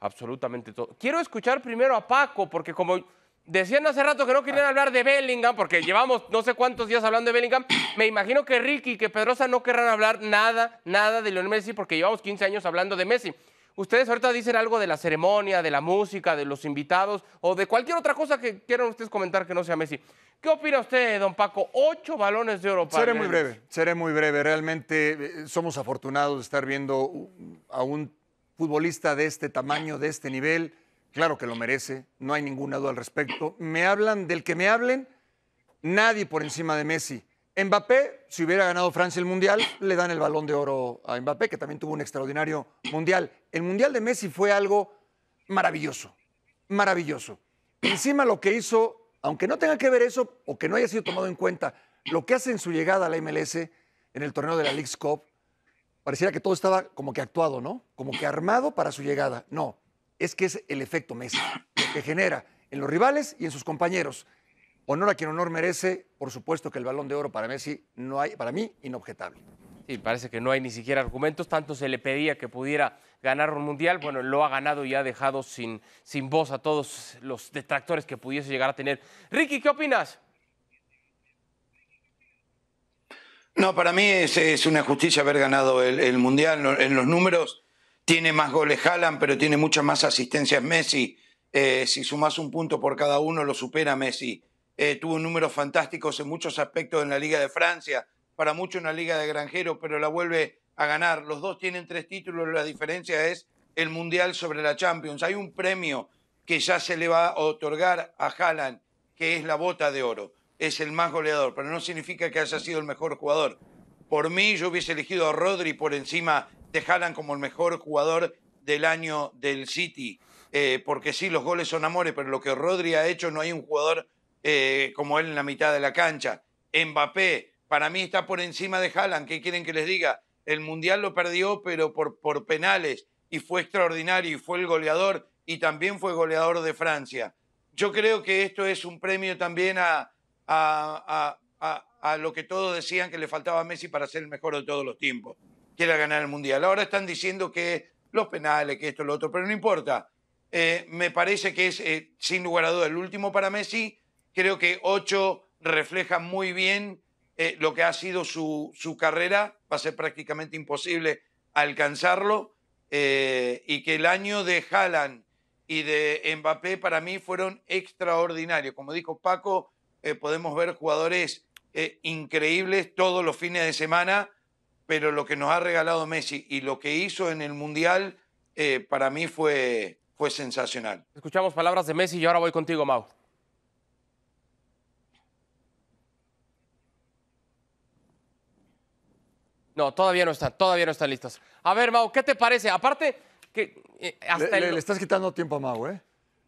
absolutamente todo. Quiero escuchar primero a Paco, porque como decían hace rato que no querían ah. hablar de Bellingham, porque llevamos no sé cuántos días hablando de Bellingham, me imagino que Ricky y que Pedrosa no querrán hablar nada, nada de Lionel Messi, porque llevamos 15 años hablando de Messi. Ustedes ahorita dicen algo de la ceremonia, de la música, de los invitados o de cualquier otra cosa que quieran ustedes comentar que no sea Messi. ¿Qué opina usted, don Paco? Ocho balones de oro para. Seré muy breve, seré muy breve. Realmente eh, somos afortunados de estar viendo a un futbolista de este tamaño, de este nivel, claro que lo merece, no hay ninguna duda al respecto. Me hablan del que me hablen, nadie por encima de Messi. Mbappé, si hubiera ganado Francia el Mundial, le dan el balón de oro a Mbappé, que también tuvo un extraordinario Mundial. El Mundial de Messi fue algo maravilloso, maravilloso. Encima lo que hizo, aunque no tenga que ver eso o que no haya sido tomado en cuenta, lo que hace en su llegada a la MLS, en el torneo de la League's Cup, pareciera que todo estaba como que actuado, ¿no? Como que armado para su llegada. No, es que es el efecto Messi, que genera en los rivales y en sus compañeros. Honor a quien honor merece, por supuesto que el balón de oro para Messi no hay, para mí, inobjetable. Sí, parece que no hay ni siquiera argumentos, tanto se le pedía que pudiera ganar un mundial, bueno, lo ha ganado y ha dejado sin, sin voz a todos los detractores que pudiese llegar a tener. Ricky, ¿qué opinas? No, para mí es, una justicia haber ganado el, Mundial en los números. Tiene más goles Haaland, pero tiene muchas más asistencias Messi. Eh, si sumas un punto por cada uno, lo supera Messi. Eh, tuvo números fantásticos en muchos aspectos en la Liga de Francia, para muchos en la Liga de Granjero, pero la vuelve a ganar. Los dos tienen tres títulos, la diferencia es el Mundial sobre la Champions. Hay un premio que ya se le va a otorgar a Haaland, que es la bota de oro es el más goleador, pero no significa que haya sido el mejor jugador. Por mí, yo hubiese elegido a Rodri por encima de Haaland como el mejor jugador del año del City, eh, porque sí, los goles son amores, pero lo que Rodri ha hecho no hay un jugador eh, como él en la mitad de la cancha. Mbappé, para mí está por encima de Haaland, ¿qué quieren que les diga? El Mundial lo perdió, pero por, por penales, y fue extraordinario, y fue el goleador, y también fue goleador de Francia. Yo creo que esto es un premio también a, a, lo que todos decían que le faltaba a Messi para ser el mejor de todos los tiempos. era ganar el Mundial. Ahora están diciendo que los penales, que esto, lo otro, pero no importa. Eh, me parece que es, eh, sin lugar a dudas, el último para Messi. Creo que 8 refleja muy bien eh, lo que ha sido su, su, carrera. Va a ser prácticamente imposible alcanzarlo. y que el año de Haaland y de Mbappé para mí fueron extraordinarios. Como dijo Paco, eh, podemos ver jugadores eh, increíbles todos los fines de semana, pero lo que nos ha regalado Messi y lo que hizo en el Mundial eh, para mí fue, fue sensacional. Escuchamos palabras de Messi y ahora voy contigo, Mau. No, todavía no están, todavía no están listos. A ver, Mau, ¿qué te parece? Aparte, que hasta le, le, estás quitando tiempo a Mau, ¿eh?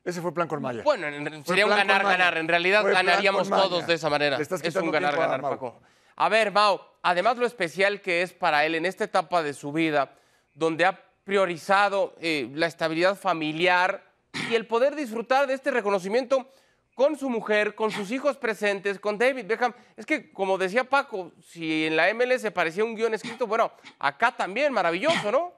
Ese fue plan con mm, Bueno, sería un ganar, ganar. En realidad ganaríamos todos de esa manera. Es un ganar, ganar, Paco. A ver, Mao. además lo especial que es para él en esta etapa de su vida, donde ha priorizado eh, la estabilidad familiar y el poder disfrutar de este reconocimiento con su mujer, con sus hijos presentes, con David Beckham. Es que, como decía Paco, si en la MLS parecía un guión escrito, bueno, acá también, maravilloso, ¿no?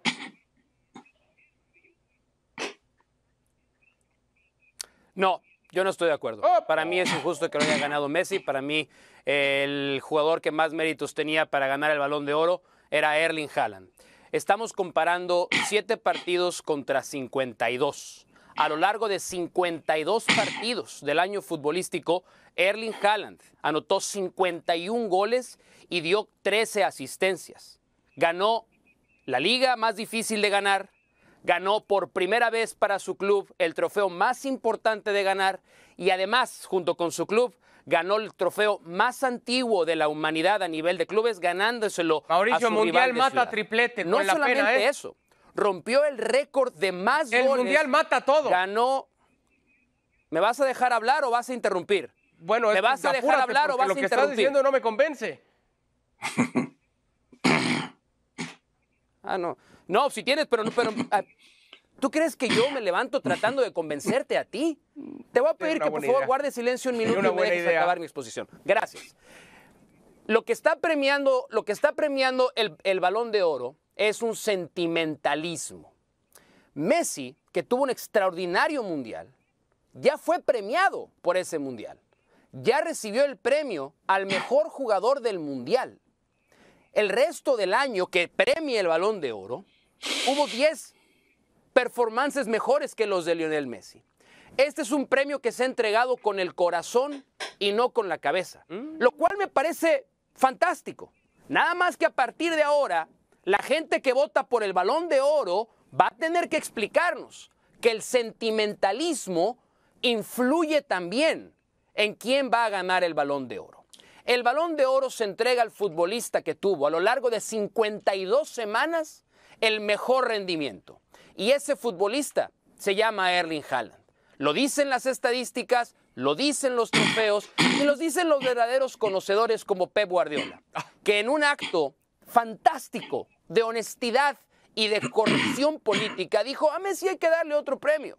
No, yo no estoy de acuerdo. Oh. Para mí es injusto que lo haya ganado Messi. Para mí, el jugador que más méritos tenía para ganar el balón de oro era Erling Haaland. Estamos comparando siete partidos contra 52. A lo largo de 52 partidos del año futbolístico, Erling Haaland anotó 51 goles y dio 13 asistencias. Ganó la liga más difícil de ganar, ganó por primera vez para su club el trofeo más importante de ganar y además, junto con su club, ganó el trofeo más antiguo de la humanidad a nivel de clubes, ganándoselo. Mauricio Mundial mata triplete. No es solamente pena, ¿eh? eso, rompió el récord de más goles. El Mundial mata todo. Ganó. ¿Me vas a dejar hablar o vas a interrumpir? Bueno, ¿Me vas a dejar hablar o vas a interrumpir? Lo que estás diciendo no me convence. Ah, no. No, si tienes, pero no, pero. Ah, ¿Tú crees que yo me levanto tratando de convencerte a ti? Te voy a pedir que por favor guarde silencio un minuto y me dejes acabar mi exposición. Gracias. Lo que está premiando, lo que está premiando el, el balón de oro es un sentimentalismo. Messi, que tuvo un extraordinario mundial, ya fue premiado por ese mundial. Ya recibió el premio al mejor jugador del mundial el resto del año que premia el balón de oro, hubo 10 performances mejores que los de Lionel Messi. Este es un premio que se ha entregado con el corazón y no con la cabeza, mm. lo cual me parece fantástico. Nada más que a partir de ahora, la gente que vota por el balón de oro va a tener que explicarnos que el sentimentalismo influye también en quién va a ganar el balón de oro. El balón de oro se entrega al futbolista que tuvo a lo largo de 52 semanas el mejor rendimiento. Y ese futbolista se llama Erling Haaland. Lo dicen las estadísticas, lo dicen los trofeos y los dicen los verdaderos conocedores como Pep Guardiola, que en un acto fantástico de honestidad y de corrupción política dijo, a Messi hay que darle otro premio,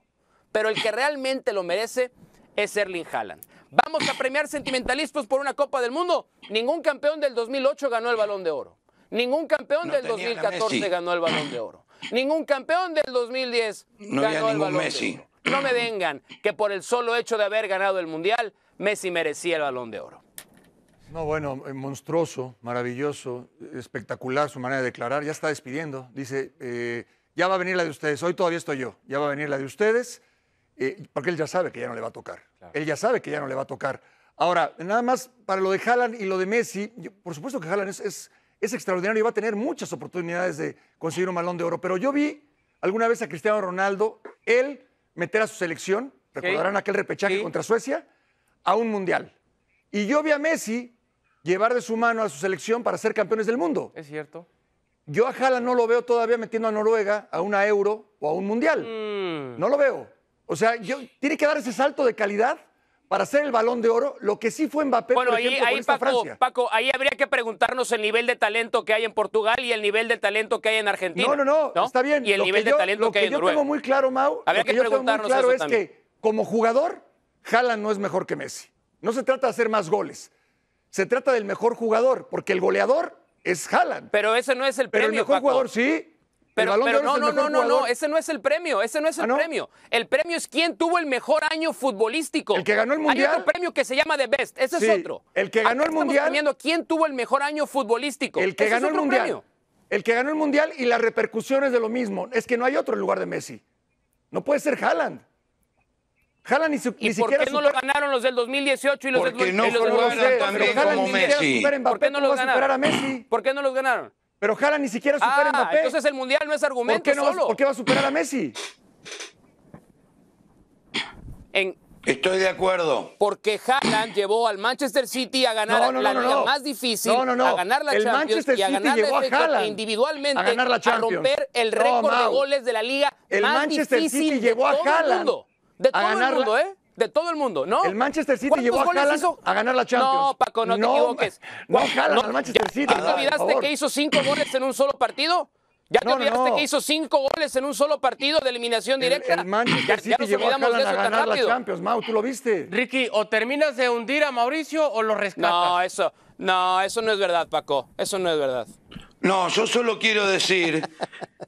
pero el que realmente lo merece es Erling Haaland. Vamos a premiar sentimentalistas por una Copa del Mundo. Ningún campeón del 2008 ganó el Balón de Oro. Ningún campeón del 2014 ganó el Balón de Oro. Ningún campeón del 2010 ganó el Balón de Oro. No me vengan que por el solo hecho de haber ganado el Mundial, Messi merecía el Balón de Oro. No, bueno, eh, monstruoso, maravilloso, espectacular su manera de declarar. Ya está despidiendo. Dice, eh, ya va a venir la de ustedes. Hoy todavía estoy yo. Ya va a venir la de ustedes. Eh, porque él ya sabe que ya no le va a tocar. Él ya sabe que ya no le va a tocar. Ahora, nada más para lo de Haaland y lo de Messi, por supuesto que Haaland es, extraordinario y va a tener muchas oportunidades de conseguir un balón de oro, pero yo vi alguna vez a Cristiano Ronaldo, él meter a su selección, recordarán aquel repechaje contra Suecia, a un mundial. Y yo vi a Messi llevar de su mano a su selección para ser campeones del mundo. Es cierto. Yo a Haaland no lo veo todavía metiendo a Noruega a una euro o a un mundial. Mm. No lo veo. O sea, yo, tiene que dar ese salto de calidad para hacer el balón de oro, lo que sí fue Mbappé. Bueno, ahí, Paco, ahí habría que preguntarnos el nivel de talento que hay en Portugal y el nivel de talento que hay en Argentina. No, no, no, está bien. Y el nivel de talento que, hay en yo tengo muy claro, Mau, que, tengo muy claro es que como jugador, Haaland no es mejor que Messi. No se trata de hacer más goles. Se trata del mejor jugador, porque el goleador es Haaland. Pero ese no es el premio, Pero el mejor jugador sí, pero, no, no, no, no, no, ese no es el premio, ese no es el ah, premio. El premio es quién tuvo el mejor año futbolístico. El que ganó el mundial. Hay otro premio que se llama The Best, ese es otro. El que ganó el mundial. Estamos quién tuvo el mejor año futbolístico. El que ganó el mundial. El que ganó el mundial y las repercusiones de lo mismo. Es que no hay otro en lugar de Messi. No puede ser Haaland. Haaland ni, su, ¿Y por qué no lo ganaron los del 2018 y los Porque del No, no, ¿Por qué no ganaron? Messi? ¿Por qué no los ganaron? Pero Jala ni siquiera supera ah, Mbappé. Entonces el Mundial no es argumento ¿Por qué, Va, va a superar a Messi? Estoy de acuerdo. Porque Haaland llevó al Manchester City a ganar la liga más difícil, a ganar la Champions y a ganar individualmente, a, a, romper el récord de goles de la liga el Manchester City llevó a de de todo el mundo, ¿eh? de todo el mundo, ¿no? El Manchester City llevó a Haaland a ganar la Champions. No, Paco, no, te equivoques. No, Haaland no, al Manchester City. ¿Ya te olvidaste que hizo cinco goles en un solo partido? ¿Ya te olvidaste que hizo cinco goles en un solo partido de eliminación directa? El, Manchester City ya, llevó a, de ganar la Champions, Mau, tú lo viste. Ricky, o terminas de hundir a Mauricio o lo rescatas. No, eso, no, eso no es verdad, Paco. Eso no es verdad. No, yo solo quiero decir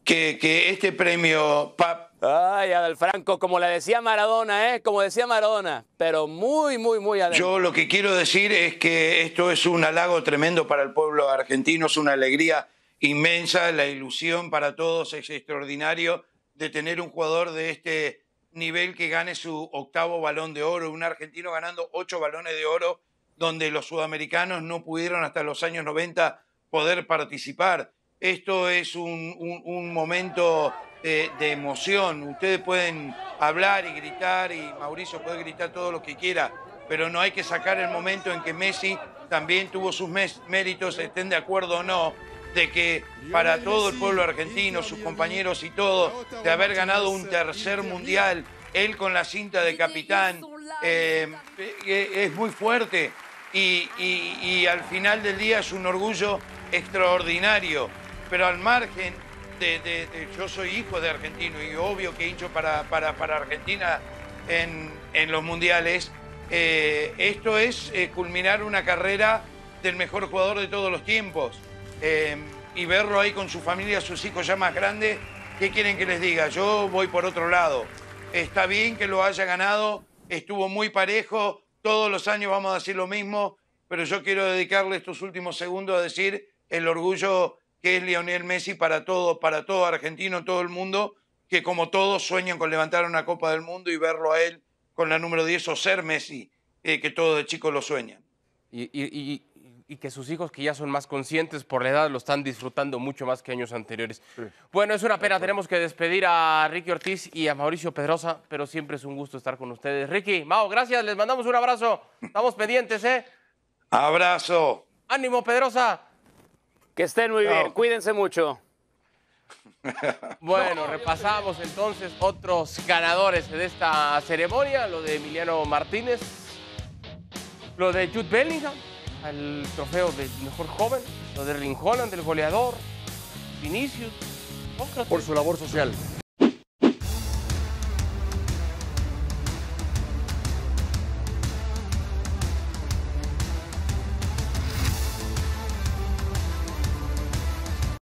que, este premio... Ay, Franco, como la decía Maradona, ¿eh? Como decía Maradona, pero muy, muy, muy Yo lo que quiero decir es que esto es un halago tremendo para el pueblo argentino, es una alegría inmensa, la ilusión para todos es extraordinario de tener un jugador de este nivel que gane su octavo balón de oro, un argentino ganando ocho balones de oro, donde los sudamericanos no pudieron hasta los años 90 poder participar. Esto es un, un, momento de, emoción. Ustedes pueden hablar y gritar y Mauricio puede gritar todo lo que quiera, pero no hay que sacar el momento en que Messi también tuvo sus méritos, estén de acuerdo o no, de que para todo el pueblo argentino, sus compañeros y todo, de haber ganado un tercer mundial, él con la cinta de capitán, eh, eh, es muy fuerte y al final del día es un orgullo extraordinario, pero al margen de, yo soy hijo de argentino y obvio que hincho para, para, Argentina en, los mundiales, eh, esto es eh, culminar una carrera del mejor jugador de todos los tiempos. Eh, y verlo ahí con su familia, sus hijos ya más grandes, ¿qué quieren que les diga? Yo voy por otro lado. Está bien que lo haya ganado, estuvo muy parejo, todos los años vamos a decir lo mismo, pero yo quiero dedicarle estos últimos segundos a decir el orgullo que es Lionel Messi para todo, para todo argentino, todo el mundo, que como todos sueñan con levantar una Copa del Mundo y verlo a él con la número 10 o ser Messi, eh, que todo de chico lo sueña. Y, que sus hijos, que ya son más conscientes por la edad, lo están disfrutando mucho más que años anteriores. Bueno, es una pena, tenemos que despedir a Ricky Ortiz y a Mauricio Pedrosa, pero siempre es un gusto estar con ustedes. Ricky, Mao, gracias, les mandamos un abrazo, estamos pendientes, ¿eh? Abrazo. Ánimo, Pedrosa. Que estén muy bien, cuídense mucho. Bueno, repasamos entonces otros ganadores de esta ceremonia, lo de Emiliano Martínez, lo de Jude Bellingham, el trofeo de mejor joven, lo de Holland, del goleador, Vinicius. Por su labor social.